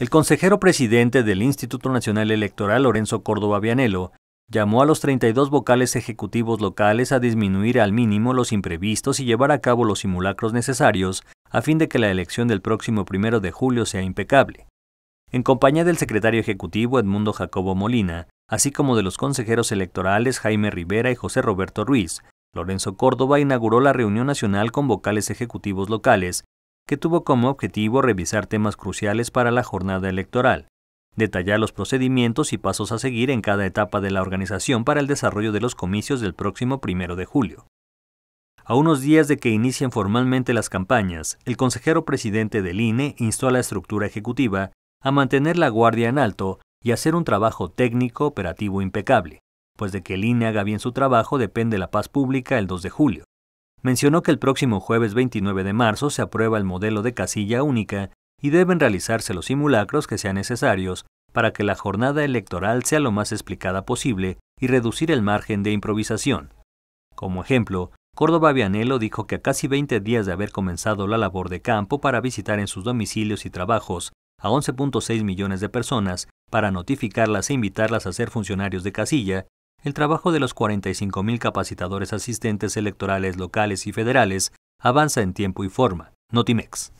El consejero presidente del Instituto Nacional Electoral, Lorenzo Córdoba Vianelo, llamó a los 32 vocales ejecutivos locales a disminuir al mínimo los imprevistos y llevar a cabo los simulacros necesarios a fin de que la elección del próximo primero de julio sea impecable. En compañía del secretario ejecutivo Edmundo Jacobo Molina, así como de los consejeros electorales Jaime Rivera y José Roberto Ruiz, Lorenzo Córdoba inauguró la reunión nacional con vocales ejecutivos locales que tuvo como objetivo revisar temas cruciales para la jornada electoral, detallar los procedimientos y pasos a seguir en cada etapa de la organización para el desarrollo de los comicios del próximo 1 de julio. A unos días de que inicien formalmente las campañas, el consejero presidente del INE instó a la estructura ejecutiva a mantener la guardia en alto y hacer un trabajo técnico operativo impecable, pues de que el INE haga bien su trabajo depende la paz pública el 2 de julio mencionó que el próximo jueves 29 de marzo se aprueba el modelo de casilla única y deben realizarse los simulacros que sean necesarios para que la jornada electoral sea lo más explicada posible y reducir el margen de improvisación. Como ejemplo, Córdoba Vianello dijo que a casi 20 días de haber comenzado la labor de campo para visitar en sus domicilios y trabajos a 11.6 millones de personas para notificarlas e invitarlas a ser funcionarios de casilla, el trabajo de los 45.000 capacitadores asistentes electorales locales y federales avanza en tiempo y forma. Notimex.